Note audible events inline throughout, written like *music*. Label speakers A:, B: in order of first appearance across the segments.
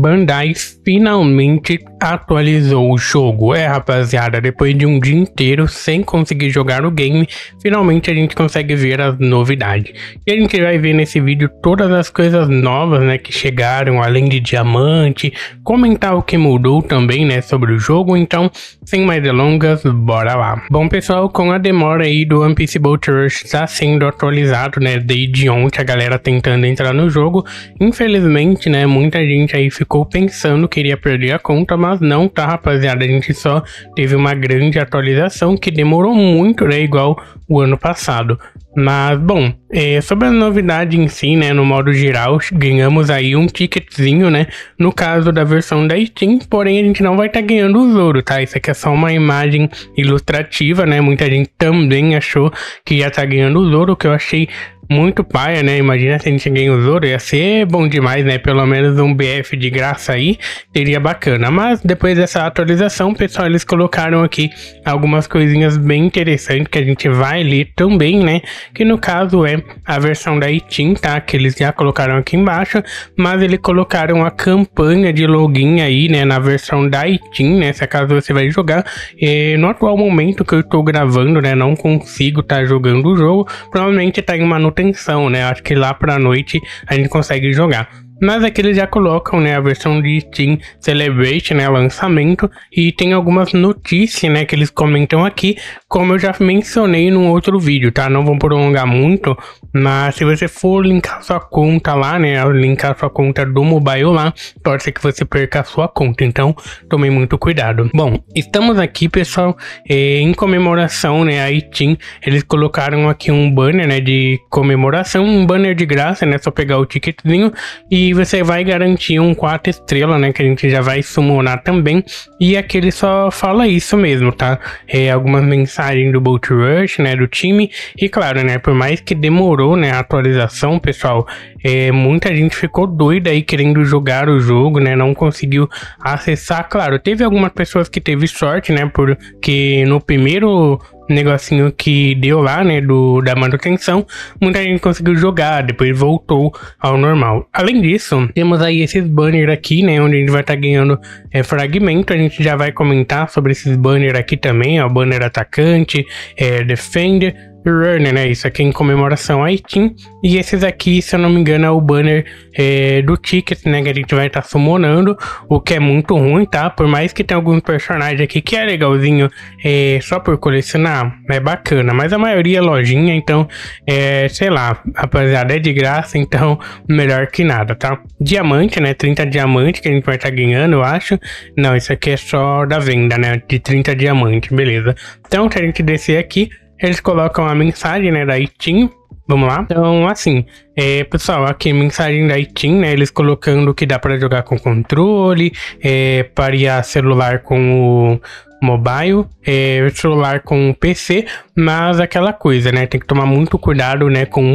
A: Bandai finalmente atualizou o jogo. É, rapaziada, depois de um dia inteiro sem conseguir jogar o game, finalmente a gente consegue ver as novidades. E a gente vai ver nesse vídeo todas as coisas novas, né, que chegaram, além de diamante, comentar o que mudou também, né, sobre o jogo. Então, sem mais delongas, bora lá. Bom, pessoal, com a demora aí do One Piece Boat Rush tá sendo atualizado, né, desde ontem a galera tentando entrar no jogo. Infelizmente, né, muita gente aí ficou pensando que iria perder a conta, mas mas não, tá, rapaziada? A gente só teve uma grande atualização que demorou muito, né? Igual o ano passado. Mas, bom, é, sobre a novidade em si, né, no modo geral, ganhamos aí um ticketzinho, né, no caso da versão da Steam, porém a gente não vai estar tá ganhando o ouro, tá? Isso aqui é só uma imagem ilustrativa, né, muita gente também achou que ia estar tá ganhando o ouro, que eu achei muito paia, né? Imagina se a gente ganhou o Zoro, ia ser bom demais, né? Pelo menos um BF de graça aí seria bacana. Mas depois dessa atualização, pessoal, eles colocaram aqui algumas coisinhas bem interessantes que a gente vai ler também, né? Que no caso é a versão da Itin, tá? Que eles já colocaram aqui embaixo, mas eles colocaram a campanha de login aí, né? Na versão da Itin, né? Se acaso você vai jogar. E é, no atual momento que eu estou gravando, né? Não consigo estar tá jogando o jogo, provavelmente tá em manutenção atenção, né? Acho que lá pra noite a gente consegue jogar. Mas aqui eles já colocam né, a versão de Steam Celebration, né, lançamento, e tem algumas notícias né, que eles comentam aqui, como eu já mencionei num outro vídeo, tá? Não vou prolongar muito, mas se você for linkar sua conta lá, né? Linkar sua conta do mobile lá, pode ser que você perca a sua conta. Então, tome muito cuidado. Bom, estamos aqui, pessoal, é, em comemoração, né? A Itin, eles colocaram aqui um banner, né? De comemoração, um banner de graça, né? Só pegar o ticketzinho e você vai garantir um 4 estrelas, né? Que a gente já vai summonar também. E aqui ele só fala isso mesmo, tá? É, algumas mensagens saírem do Bolt Rush, né, do time. E claro, né, por mais que demorou, né, a atualização, pessoal, é, muita gente ficou doida aí querendo jogar o jogo, né, não conseguiu acessar. Claro, teve algumas pessoas que teve sorte, né, porque no primeiro negocinho que deu lá, né, do, da manutenção, muita gente conseguiu jogar, depois voltou ao normal. Além disso, temos aí esses banners aqui, né, onde a gente vai estar tá ganhando é, fragmento, a gente já vai comentar sobre esses banners aqui também, ó, banner atacante, é, defender, Runner, né? Isso aqui é em comemoração a Steam. E esses aqui, se eu não me engano, é o banner é, do ticket, né? Que a gente vai estar tá summonando, o que é muito ruim, tá? Por mais que tenha alguns personagens aqui que é legalzinho, é, só por colecionar, é bacana. Mas a maioria é lojinha, então, é, sei lá, rapaziada, é de graça, então *laughs* melhor que nada, tá? Diamante, né? 30 diamante que a gente vai estar tá ganhando, eu acho. Não, isso aqui é só da venda, né? De 30 diamante, beleza. Então, se a gente descer aqui, eles colocam a mensagem, né, da Itin. Vamos lá? Então, assim, é, pessoal, aqui mensagem da Itin, né? Eles colocando que dá para jogar com controle, é, parear celular com o mobile, é, celular com PC, mas aquela coisa, né? Tem que tomar muito cuidado, né? Com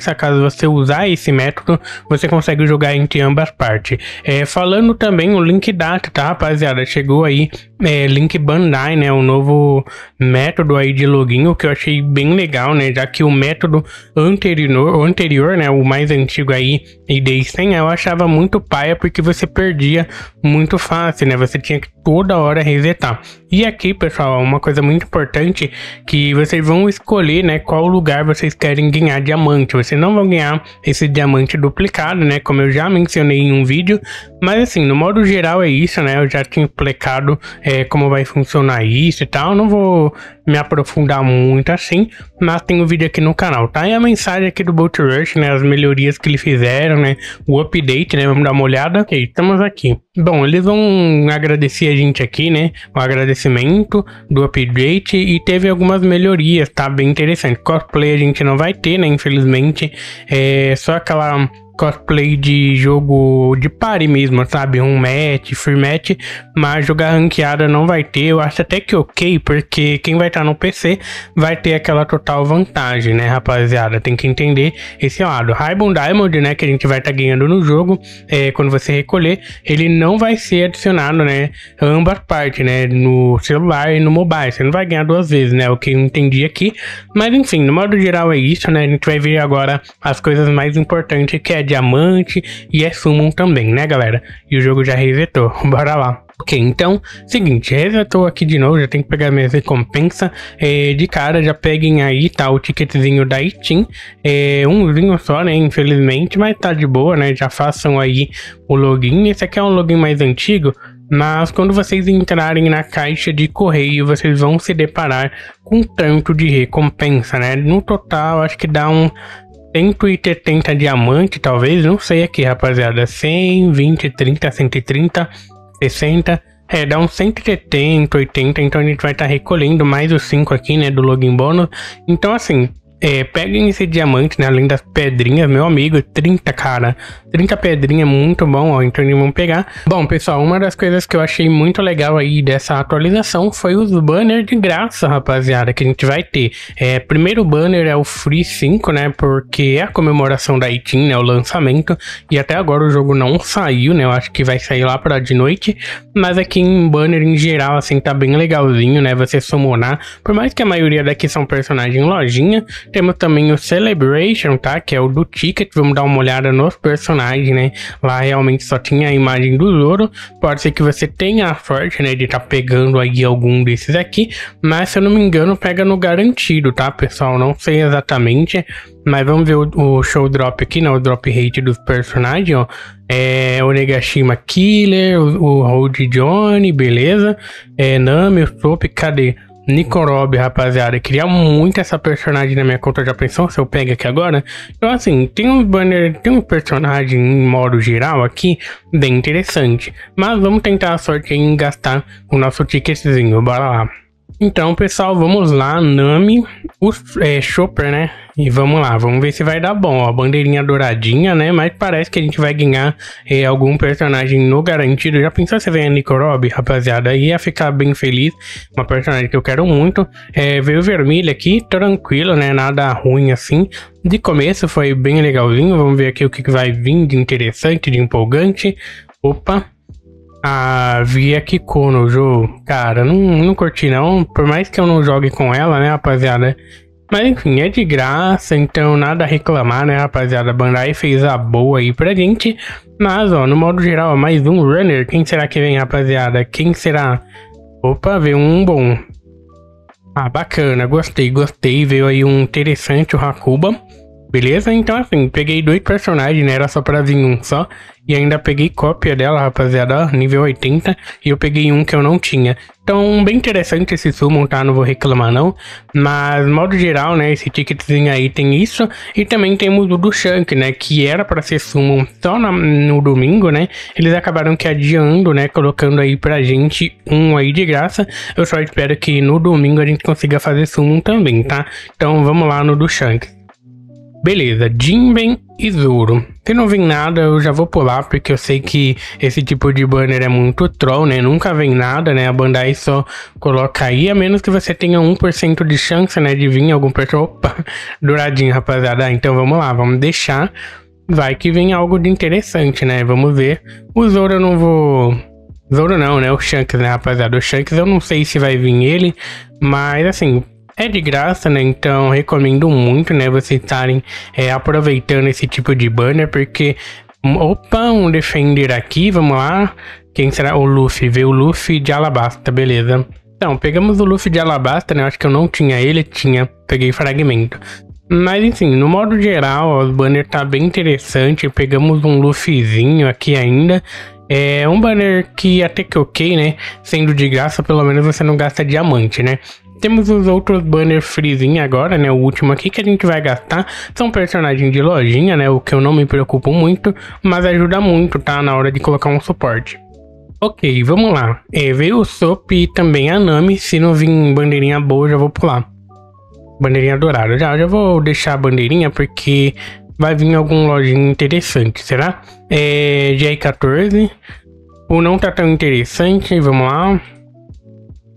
A: Se caso você usar esse método, você consegue jogar entre ambas partes. É, falando também o link data, tá, rapaziada? Chegou aí é, link Bandai, né? o novo método aí de login, o que eu achei bem legal, né? Já que o método anterior, anterior né? O mais antigo aí, ID 100, eu achava muito paia porque você perdia muito fácil, né? Você tinha que toda hora resetar. E aqui, pessoal, uma coisa muito importante que vocês vão escolher, né, qual lugar vocês querem ganhar diamante. Vocês não vão ganhar esse diamante duplicado, né, como eu já mencionei em um vídeo, mas assim, no modo geral é isso, né? Eu já tinha explicado é, como vai funcionar isso e tal. não vou me aprofundar muito assim, mas tem o um vídeo aqui no canal, tá? E a mensagem aqui do Boot Rush, né? As melhorias que eles fizeram, né? O update, né? Vamos dar uma olhada. Ok, estamos aqui. Bom, eles vão agradecer a gente aqui, né? O agradecimento do update e teve algumas melhorias, tá? Bem interessante. Cosplay a gente não vai ter, né? Infelizmente. É só aquela cosplay de jogo de pare mesmo, sabe? Um match, free match, mas jogar ranqueada não vai ter. Eu acho até que ok, porque quem vai estar tá no PC vai ter aquela total vantagem, né, rapaziada? Tem que entender esse lado. Raibon Diamond, né, que a gente vai estar tá ganhando no jogo, é, quando você recolher, ele não vai ser adicionado, né, ambas partes, né, no celular e no mobile. Você não vai ganhar duas vezes, né, o que eu entendi aqui. Mas enfim, no modo geral é isso, né? A gente vai ver agora as coisas mais importantes que é diamante e é summon também, né, galera? E o jogo já resetou. *laughs* Bora lá. Ok, então, seguinte, resetou aqui de novo, já tem que pegar minha recompensa. É, de cara, já peguem aí, tá, o ticketzinho da Itin. É, umzinho só, né, infelizmente, mas tá de boa, né, já façam aí o login. Esse aqui é um login mais antigo, mas quando vocês entrarem na caixa de correio, vocês vão se deparar com tanto de recompensa, né? No total, acho que dá um 170 diamante, talvez, não sei aqui, rapaziada. 100, 20, 30, 130, 60. É, dá uns 170, 80, então a gente vai estar tá recolhendo mais os 5 aqui, né, do login bônus. Então, assim, é, peguem esse diamante, né? Além das pedrinhas, meu amigo, 30, cara. 30 pedrinhas, muito bom, ó. Então vamos vão pegar. Bom, pessoal, uma das coisas que eu achei muito legal aí dessa atualização foi os banners de graça, rapaziada, que a gente vai ter. É, primeiro banner é o Free 5, né? Porque é a comemoração da Itin, né? O lançamento. E até agora o jogo não saiu, né? Eu acho que vai sair lá pra de noite. Mas aqui em banner em geral, assim, tá bem legalzinho, né? Você summonar. Por mais que a maioria daqui são personagens lojinha temos também o Celebration, tá? Que é o do Ticket. Vamos dar uma olhada nos personagens, né? Lá realmente só tinha a imagem do Zoro. Pode ser que você tenha a sorte, né? De estar tá pegando aí algum desses aqui. Mas se eu não me engano, pega no garantido, tá, pessoal? Não sei exatamente. Mas vamos ver o, o show drop aqui, né? O drop rate dos personagens, ó. É, o Negashima Killer, o, o Hold Johnny, beleza. É, Nami, o Soap, cadê? Nicorob, rapaziada, queria muito essa personagem na minha conta. Já pensou se eu pego aqui agora? Então, assim, tem um banner, tem um personagem em modo geral aqui, bem interessante. Mas vamos tentar a sorte em gastar o nosso ticketzinho. Bora lá. Então, pessoal, vamos lá. Nami, o é, Chopper, né? E vamos lá, vamos ver se vai dar bom. Ó, bandeirinha douradinha, né? Mas parece que a gente vai ganhar é, algum personagem no garantido. Já pensou se vem a Nicorob, rapaziada? Aí ia ficar bem feliz. Uma personagem que eu quero muito. É, veio vermelho aqui, tranquilo, né? Nada ruim assim. De começo foi bem legalzinho. Vamos ver aqui o que vai vir de interessante, de empolgante. Opa, ah, a Via Kiko no jogo. Cara, não, não curti não. Por mais que eu não jogue com ela, né, rapaziada? Mas enfim, é de graça, então nada a reclamar, né, rapaziada? Bandai fez a boa aí pra gente. Mas, ó, no modo geral, mais um runner. Quem será que vem, rapaziada? Quem será? Opa, veio um bom. Ah, bacana, gostei, gostei. Veio aí um interessante, o Hakuba. Beleza? Então, assim, peguei dois personagens, né? Era só pra vir um só. E ainda peguei cópia dela, rapaziada, nível 80. E eu peguei um que eu não tinha. Então, bem interessante esse summon, tá? Não vou reclamar, não. Mas, modo geral, né? Esse ticketzinho aí tem isso. E também temos o do Shank, né? Que era para ser summon só na, no domingo, né? Eles acabaram que adiando, né? Colocando aí pra gente um aí de graça. Eu só espero que no domingo a gente consiga fazer summon também, tá? Então, vamos lá no do Shank. Beleza, Jinben e Zoro. Se não vem nada, eu já vou pular, porque eu sei que esse tipo de banner é muito troll, né? Nunca vem nada, né? A Bandai só coloca aí, a menos que você tenha 1% de chance, né? De vir algum personagem. Opa, *laughs* douradinho, rapaziada. Ah, então vamos lá, vamos deixar. Vai que vem algo de interessante, né? Vamos ver. O Zoro eu não vou. Zoro não, né? O Shanks, né, rapaziada? O Shanks eu não sei se vai vir ele, mas assim, é de graça, né? Então recomendo muito, né? Vocês estarem é, aproveitando esse tipo de banner, porque. Hum, opa, um defender aqui, vamos lá. Quem será? O Luffy, Vê o Luffy de Alabasta, beleza. Então, pegamos o Luffy de Alabasta, né? Acho que eu não tinha ele, tinha. Peguei fragmento. Mas enfim, no modo geral, ó, o banner tá bem interessante. Pegamos um Luffyzinho aqui ainda. É um banner que até que ok, né? Sendo de graça, pelo menos você não gasta diamante, né? temos os outros banner freezing agora, né? O último aqui que a gente vai gastar são personagens de lojinha, né? O que eu não me preocupo muito, mas ajuda muito, tá? Na hora de colocar um suporte. Ok, vamos lá. É, veio o Sop e também a Nami. Se não vir bandeirinha boa, já vou pular. Bandeirinha dourada. Já, já vou deixar a bandeirinha porque vai vir algum lojinho interessante, será? É, dia 14 O não tá tão interessante, vamos lá.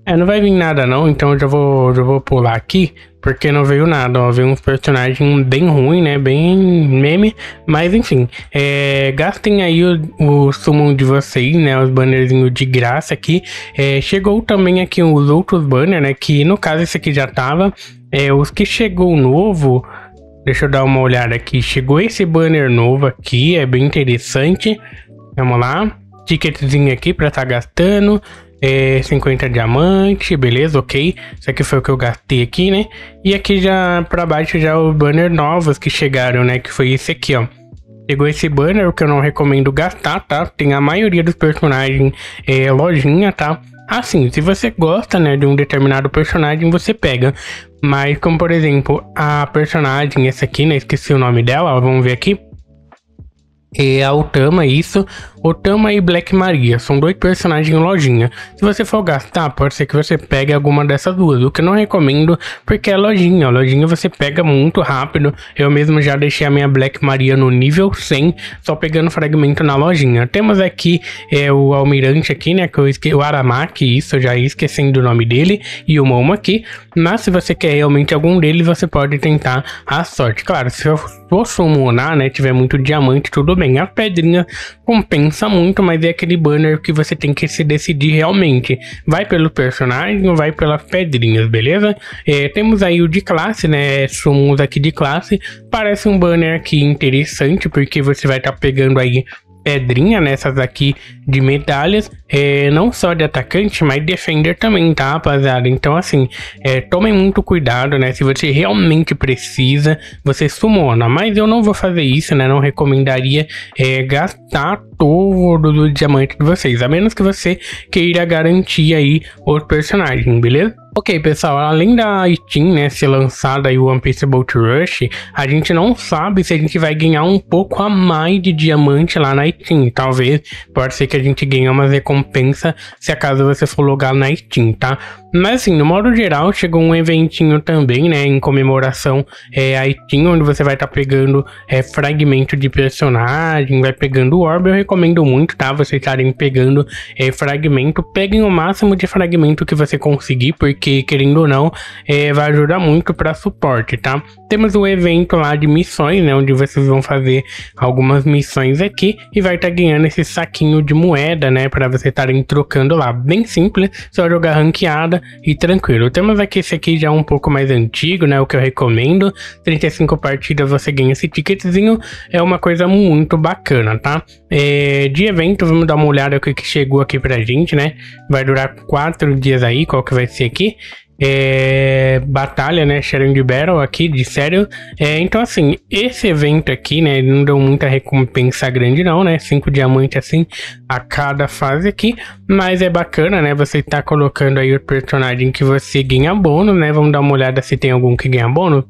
A: É, não vai vir nada não, então eu já vou, já vou pular aqui, porque não veio nada, ó. Veio um personagem bem ruim, né? Bem meme, mas enfim. É, gastem aí o, o summon de vocês, né? Os bannerzinhos de graça aqui. É, chegou também aqui os outros banners, né? Que no caso esse aqui já tava. É, os que chegou novo... Deixa eu dar uma olhada aqui. Chegou esse banner novo aqui, é bem interessante. Vamos lá. Ticketzinho aqui para estar tá gastando é, 50 diamante, beleza, ok. Isso aqui foi o que eu gastei aqui, né? E aqui já para baixo já o banner novos que chegaram, né? Que foi esse aqui, ó. Chegou esse banner que eu não recomendo gastar, tá? Tem a maioria dos personagens é, lojinha, tá? Assim, se você gosta, né, de um determinado personagem, você pega. Mas como, por exemplo, a personagem, essa aqui, né, esqueci o nome dela, ó, vamos ver aqui é a é Otama, é isso. Otama e Black Maria são dois personagens em lojinha. Se você for gastar, pode ser que você pegue alguma dessas duas, o que eu não recomendo porque é lojinha. lojinha você pega muito rápido. Eu mesmo já deixei a minha Black Maria no nível 100, só pegando fragmento na lojinha. Temos aqui é, o Almirante aqui, né, que eu esque... o Aramaki, isso, eu já ia esquecendo o nome dele, e o Momo aqui. Mas se você quer realmente algum deles, você pode tentar a sorte. Claro, se eu for summonar, né, tiver muito diamante, tudo bem também. A pedrinha compensa muito, mas é aquele banner que você tem que se decidir realmente. Vai pelo personagem ou vai pelas pedrinhas, beleza? É, temos aí o de classe, né? Sumos aqui de classe. Parece um banner aqui interessante, porque você vai estar tá pegando aí pedrinha nessas né, aqui de medalhas, é, não só de atacante, mas defender também, tá, rapaziada? Então, assim, é, tomem muito cuidado, né? Se você realmente precisa, você sumona. Mas eu não vou fazer isso, né? Não recomendaria é, gastar todo o diamante de vocês, a menos que você queira garantir aí o personagem, beleza? Ok, pessoal, além da Steam né, ser lançada e o Unpaceable Rush, a gente não sabe se a gente vai ganhar um pouco a mais de diamante lá na Steam. Talvez, pode ser que a gente ganhe umas recompensas se acaso você for logar na Steam, tá? Mas assim, no modo geral, chegou um eventinho também, né? Em comemoração é, a onde você vai estar tá pegando é, fragmento de personagem, vai pegando orb. Eu recomendo muito, tá? Vocês estarem pegando é, fragmento. Peguem o máximo de fragmento que você conseguir, porque querendo ou não, é, vai ajudar muito para suporte, tá? Temos um evento lá de missões, né? Onde vocês vão fazer algumas missões aqui e vai estar tá ganhando esse saquinho de moeda, né? Para vocês estarem trocando lá. Bem simples, só jogar ranqueada e tranquilo. Temos aqui esse aqui já é um pouco mais antigo, né? O que eu recomendo. 35 partidas você ganha esse ticketzinho. É uma coisa muito bacana, tá? É, de evento, vamos dar uma olhada o que chegou aqui pra gente, né? Vai durar quatro dias aí, qual que vai ser aqui é, batalha, né? Sharing Battle aqui, de sério. É, então, assim, esse evento aqui, né? Não deu muita recompensa grande, não, né? Cinco diamantes, assim, a cada fase aqui. Mas é bacana, né? Você tá colocando aí o personagem que você ganha bônus, né? Vamos dar uma olhada se tem algum que ganha bônus.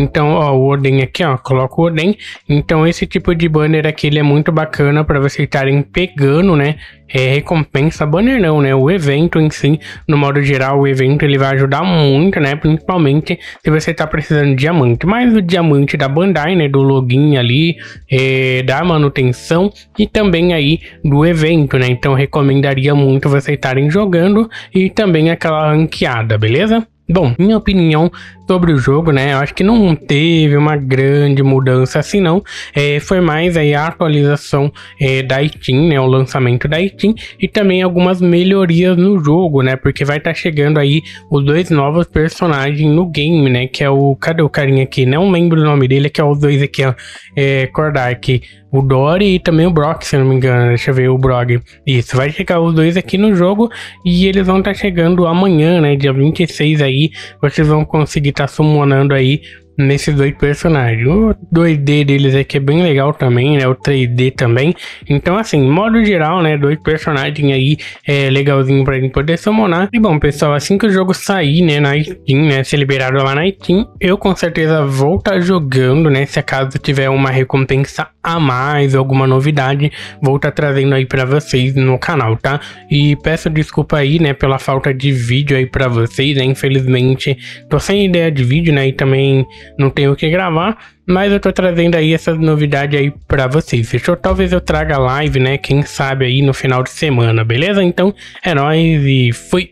A: Então, ó, o Oden aqui, ó, coloca o Oden. Então, esse tipo de banner aqui, ele é muito bacana para vocês estarem pegando, né, é, recompensa, banner não, né, o evento em si, no modo geral, o evento ele vai ajudar muito, né, principalmente se você tá precisando de diamante. Mas o diamante da Bandai, né, do login ali, é, da manutenção e também aí do evento, né, então recomendaria muito vocês estarem jogando e também aquela ranqueada, beleza? Bom, minha opinião sobre o jogo, né? Eu acho que não teve uma grande mudança assim, não. É, foi mais aí a atualização é, da Steam, né? O lançamento da Steam e também algumas melhorias no jogo, né? Porque vai estar tá chegando aí os dois novos personagens no game, né? Que é o. Cadê o carinha aqui? Não lembro o nome dele, que é os dois aqui, ó. É, Kordak o Dory e também o Brock, se não me engano. Deixa eu ver o Brog. Isso, vai chegar os dois aqui no jogo e eles vão estar tá chegando amanhã, né? Dia 26 aí. Vocês vão conseguir estar tá summonando aí nesses dois personagens. O 2D deles é que é bem legal também, né? O 3D também. Então, assim, modo geral, né? Dois personagens aí é legalzinho pra gente poder summonar. E bom, pessoal, assim que o jogo sair, né? Na Steam, né? Ser liberado lá na Steam, eu com certeza vou estar tá jogando, né? Se acaso tiver uma recompensa a mais, alguma novidade, vou estar tá trazendo aí pra vocês no canal, tá? E peço desculpa aí, né? Pela falta de vídeo aí pra vocês, né? Infelizmente, tô sem ideia de vídeo, né? E também não tenho o que gravar, mas eu tô trazendo aí essas novidades aí para vocês. Fechou? Talvez eu traga live, né? Quem sabe aí no final de semana, beleza? Então é nóis e fui!